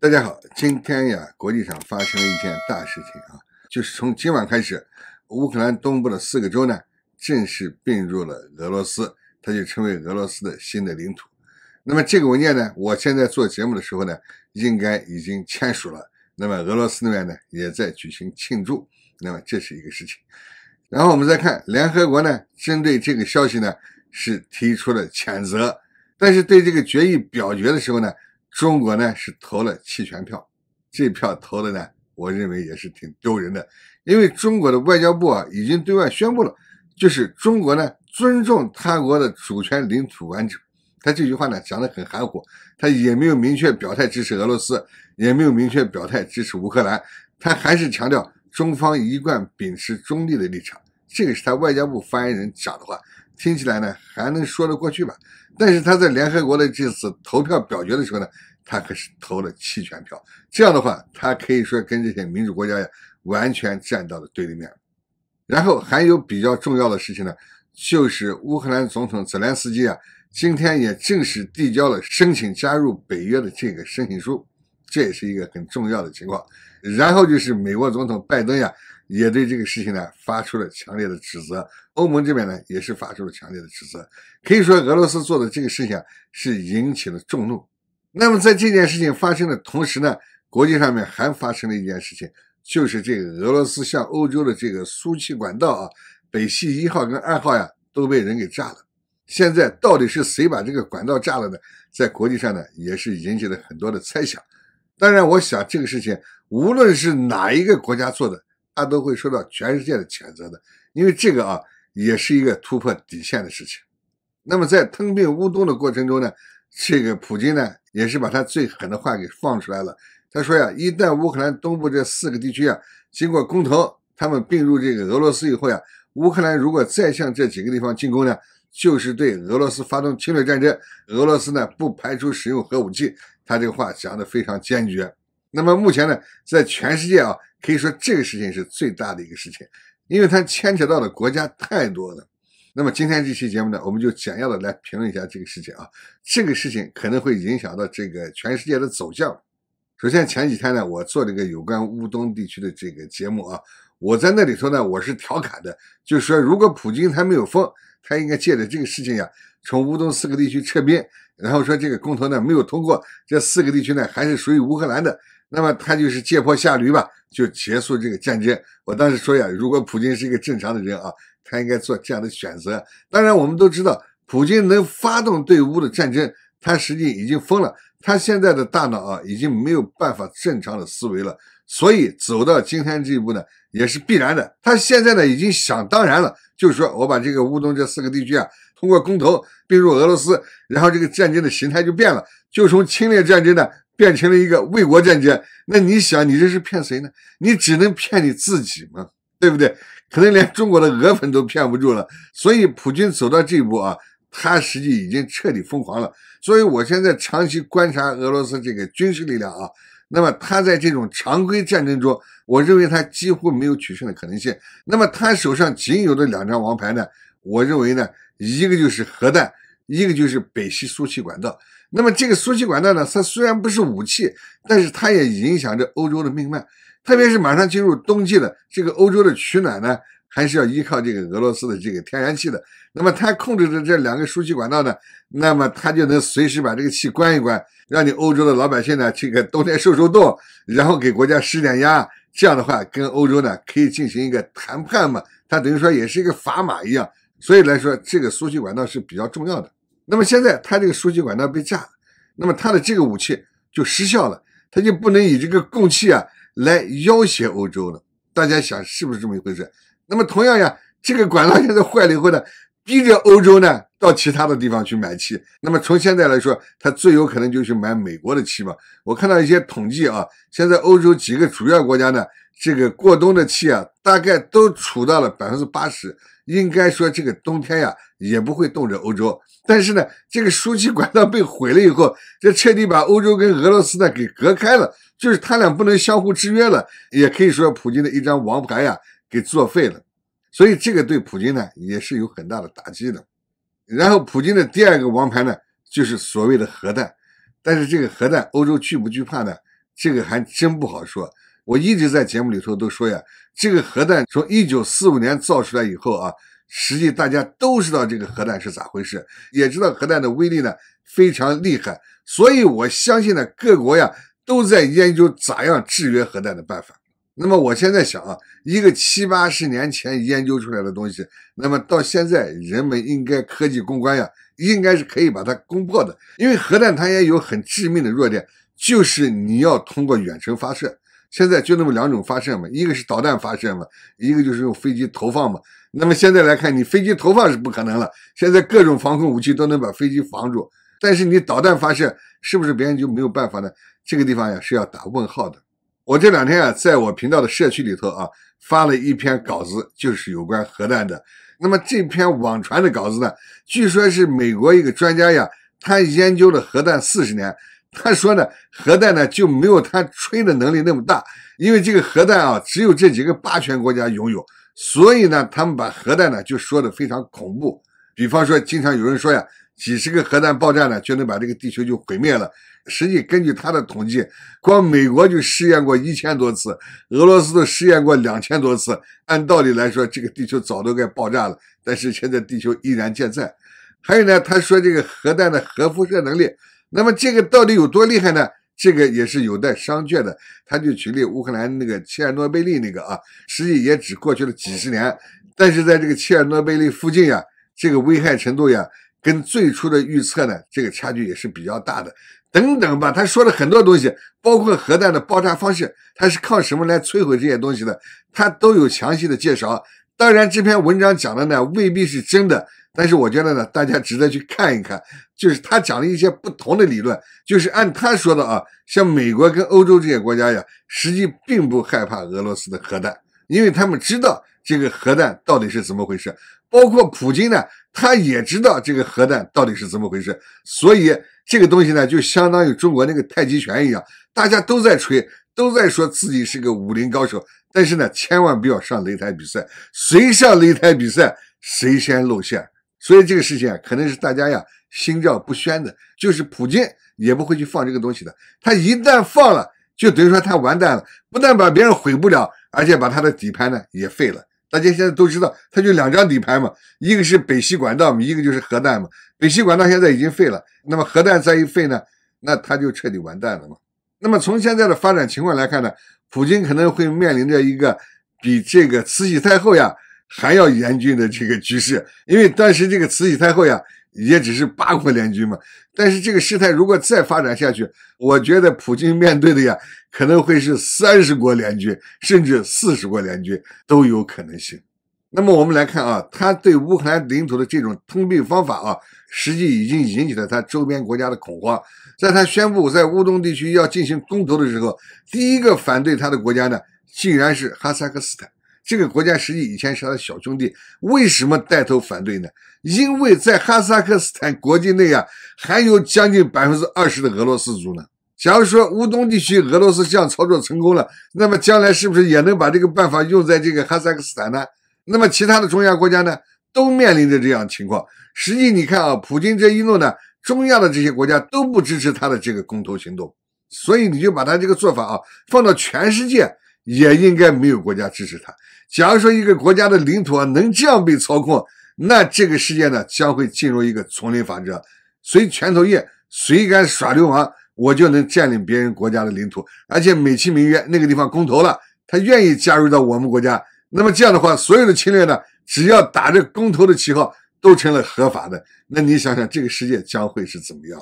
大家好，今天呀，国际上发生了一件大事情啊，就是从今晚开始，乌克兰东部的四个州呢正式并入了俄罗斯，它就成为俄罗斯的新的领土。那么这个文件呢，我现在做节目的时候呢，应该已经签署了。那么俄罗斯那边呢，也在举行庆祝。那么这是一个事情。然后我们再看联合国呢，针对这个消息呢，是提出了谴责，但是对这个决议表决的时候呢。中国呢是投了弃权票，这票投的呢，我认为也是挺丢人的。因为中国的外交部啊已经对外宣布了，就是中国呢尊重他国的主权领土完整。他这句话呢讲得很含糊，他也没有明确表态支持俄罗斯，也没有明确表态支持乌克兰，他还是强调中方一贯秉持中立的立场。这个是他外交部发言人讲的话。听起来呢还能说得过去吧，但是他在联合国的这次投票表决的时候呢，他可是投了弃权票。这样的话，他可以说跟这些民主国家呀完全站到了对立面。然后还有比较重要的事情呢，就是乌克兰总统泽连斯基啊，今天也正式递交了申请加入北约的这个申请书，这也是一个很重要的情况。然后就是美国总统拜登呀。也对这个事情呢发出了强烈的指责，欧盟这边呢也是发出了强烈的指责。可以说，俄罗斯做的这个事情是引起了众怒。那么，在这件事情发生的同时呢，国际上面还发生了一件事情，就是这个俄罗斯向欧洲的这个输气管道啊，北溪一号跟二号呀，都被人给炸了。现在到底是谁把这个管道炸了呢？在国际上呢，也是引起了很多的猜想。当然，我想这个事情，无论是哪一个国家做的，他都会受到全世界的谴责的，因为这个啊，也是一个突破底线的事情。那么在吞并乌东的过程中呢，这个普京呢，也是把他最狠的话给放出来了。他说呀，一旦乌克兰东部这四个地区啊，经过公投，他们并入这个俄罗斯以后呀，乌克兰如果再向这几个地方进攻呢，就是对俄罗斯发动侵略战争。俄罗斯呢，不排除使用核武器。他这个话讲的非常坚决。那么目前呢，在全世界啊。可以说这个事情是最大的一个事情，因为它牵扯到的国家太多了。那么今天这期节目呢，我们就简要的来评论一下这个事情啊。这个事情可能会影响到这个全世界的走向。首先前几天呢，我做了一个有关乌东地区的这个节目啊，我在那里头呢，我是调侃的，就是说如果普京他没有疯，他应该借着这个事情呀，从乌东四个地区撤兵，然后说这个公投呢没有通过，这四个地区呢还是属于乌克兰的，那么他就是借坡下驴吧。就结束这个战争。我当时说呀，如果普京是一个正常的人啊，他应该做这样的选择。当然，我们都知道，普京能发动对乌的战争，他实际已经疯了。他现在的大脑啊，已经没有办法正常的思维了。所以走到今天这一步呢，也是必然的。他现在呢，已经想当然了，就是说我把这个乌东这四个地区啊，通过公投并入俄罗斯，然后这个战争的形态就变了，就从侵略战争呢。变成了一个卫国战争，那你想，你这是骗谁呢？你只能骗你自己嘛，对不对？可能连中国的俄粉都骗不住了。所以普京走到这一步啊，他实际已经彻底疯狂了。所以我现在长期观察俄罗斯这个军事力量啊，那么他在这种常规战争中，我认为他几乎没有取胜的可能性。那么他手上仅有的两张王牌呢？我认为呢，一个就是核弹，一个就是北溪输气管道。那么这个输气管道呢，它虽然不是武器，但是它也影响着欧洲的命脉。特别是马上进入冬季了，这个欧洲的取暖呢，还是要依靠这个俄罗斯的这个天然气的。那么它控制着这两个输气管道呢，那么它就能随时把这个气关一关，让你欧洲的老百姓呢，这个冬天受受冻，然后给国家施点压。这样的话，跟欧洲呢可以进行一个谈判嘛。它等于说也是一个砝码一样。所以来说，这个输气管道是比较重要的。那么现在它这个输气管道被炸，那么它的这个武器就失效了，它就不能以这个供气啊来要挟欧洲了。大家想是不是这么一回事？那么同样呀，这个管道现在坏了以后呢，逼着欧洲呢到其他的地方去买气。那么从现在来说，它最有可能就去买美国的气嘛。我看到一些统计啊，现在欧洲几个主要国家呢，这个过冬的气啊，大概都储到了百分之八十。应该说，这个冬天呀，也不会冻着欧洲。但是呢，这个输气管道被毁了以后，这彻底把欧洲跟俄罗斯呢给隔开了，就是他俩不能相互制约了。也可以说，普京的一张王牌呀，给作废了。所以，这个对普京呢，也是有很大的打击的。然后，普京的第二个王牌呢，就是所谓的核弹。但是，这个核弹，欧洲惧不惧怕呢？这个还真不好说。我一直在节目里头都说呀，这个核弹从一九四五年造出来以后啊，实际大家都知道这个核弹是咋回事，也知道核弹的威力呢非常厉害，所以我相信呢各国呀都在研究咋样制约核弹的办法。那么我现在想啊，一个七八十年前研究出来的东西，那么到现在人们应该科技攻关呀，应该是可以把它攻破的，因为核弹它也有很致命的弱点，就是你要通过远程发射。现在就那么两种发射嘛，一个是导弹发射嘛，一个就是用飞机投放嘛。那么现在来看，你飞机投放是不可能了。现在各种防空武器都能把飞机防住，但是你导弹发射，是不是别人就没有办法呢？这个地方呀是要打问号的。我这两天啊，在我频道的社区里头啊，发了一篇稿子，就是有关核弹的。那么这篇网传的稿子呢，据说是美国一个专家呀，他研究了核弹四十年。他说呢，核弹呢就没有他吹的能力那么大，因为这个核弹啊，只有这几个霸权国家拥有，所以呢，他们把核弹呢就说的非常恐怖。比方说，经常有人说呀，几十个核弹爆炸呢，就能把这个地球就毁灭了。实际根据他的统计，光美国就试验过一千多次，俄罗斯都试验过两千多次。按道理来说，这个地球早都该爆炸了，但是现在地球依然健在。还有呢，他说这个核弹的核辐射能力。那么这个到底有多厉害呢？这个也是有待商榷的。他就举例乌克兰那个切尔诺贝利那个啊，实际也只过去了几十年，但是在这个切尔诺贝利附近呀，这个危害程度呀，跟最初的预测呢，这个差距也是比较大的。等等吧，他说了很多东西，包括核弹的爆炸方式，他是靠什么来摧毁这些东西的，他都有详细的介绍。当然，这篇文章讲的呢，未必是真的。但是我觉得呢，大家值得去看一看，就是他讲了一些不同的理论，就是按他说的啊，像美国跟欧洲这些国家呀，实际并不害怕俄罗斯的核弹，因为他们知道这个核弹到底是怎么回事，包括普京呢，他也知道这个核弹到底是怎么回事，所以这个东西呢，就相当于中国那个太极拳一样，大家都在吹，都在说自己是个武林高手，但是呢，千万不要上擂台比赛，谁上擂台比赛，谁先露馅。所以这个事情啊，可能是大家呀心照不宣的，就是普京也不会去放这个东西的。他一旦放了，就等于说他完蛋了，不但把别人毁不了，而且把他的底牌呢也废了。大家现在都知道，他就两张底牌嘛，一个是北溪管道，一个就是核弹嘛。北溪管道现在已经废了，那么核弹再一废呢，那他就彻底完蛋了嘛。那么从现在的发展情况来看呢，普京可能会面临着一个比这个慈禧太后呀。还要严峻的这个局势，因为当时这个慈禧太后呀，也只是八国联军嘛。但是这个事态如果再发展下去，我觉得普京面对的呀，可能会是三十国联军，甚至四十国联军都有可能性。那么我们来看啊，他对乌克兰领土的这种吞并方法啊，实际已经引起了他周边国家的恐慌。在他宣布在乌东地区要进行攻投的时候，第一个反对他的国家呢，竟然是哈萨克斯坦。这个国家实际以前是他的小兄弟，为什么带头反对呢？因为在哈萨克斯坦国内啊，还有将近百分之二十的俄罗斯族呢。假如说乌东地区俄罗斯这样操作成功了，那么将来是不是也能把这个办法用在这个哈萨克斯坦呢？那么其他的中亚国家呢，都面临着这样情况。实际你看啊，普京这一路呢，中亚的这些国家都不支持他的这个公投行动，所以你就把他这个做法啊，放到全世界也应该没有国家支持他。假如说一个国家的领土啊能这样被操控，那这个世界呢将会进入一个丛林法则，谁拳头硬，谁敢耍流氓，我就能占领别人国家的领土，而且美其名曰那个地方公投了，他愿意加入到我们国家，那么这样的话，所有的侵略呢，只要打着公投的旗号，都成了合法的。那你想想这个世界将会是怎么样？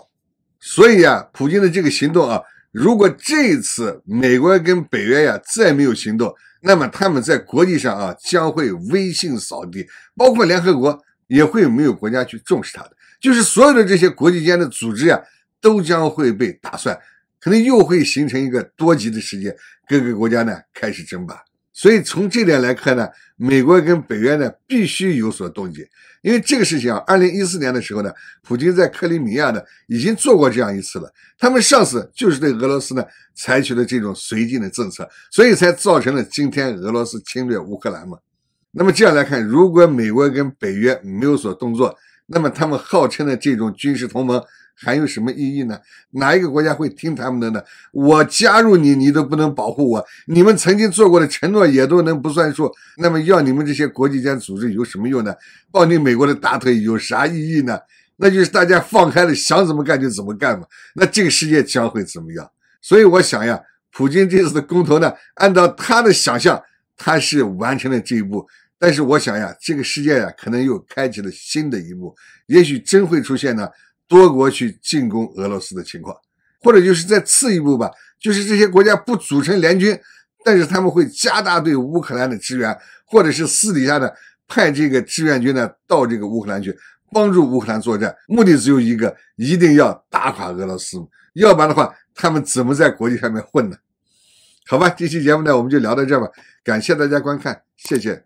所以呀，普京的这个行动啊，如果这一次美国跟北约呀再没有行动，那么他们在国际上啊，将会威信扫地，包括联合国也会没有国家去重视他的，就是所有的这些国际间的组织呀，都将会被打算，可能又会形成一个多极的世界，各个国家呢开始争霸。所以从这点来看呢，美国跟北约呢必须有所动静，因为这个事情啊，二零一四年的时候呢，普京在克里米亚呢已经做过这样一次了，他们上次就是对俄罗斯呢采取了这种绥靖的政策，所以才造成了今天俄罗斯侵略乌克兰嘛。那么这样来看，如果美国跟北约没有所动作，那么他们号称的这种军事同盟。还有什么意义呢？哪一个国家会听他们的呢？我加入你，你都不能保护我。你们曾经做过的承诺也都能不算数。那么要你们这些国际间组织有什么用呢？抱你美国的大腿有啥意义呢？那就是大家放开了，想怎么干就怎么干嘛。那这个世界将会怎么样？所以我想呀，普京这次的公投呢，按照他的想象，他是完成了这一步。但是我想呀，这个世界呀，可能又开启了新的一步。也许真会出现呢。多国去进攻俄罗斯的情况，或者就是再次一步吧，就是这些国家不组成联军，但是他们会加大对乌克兰的支援，或者是私底下的派这个志愿军呢到这个乌克兰去帮助乌克兰作战，目的只有一个，一定要打垮俄罗斯，要不然的话他们怎么在国际上面混呢？好吧，这期节目呢我们就聊到这吧，感谢大家观看，谢谢。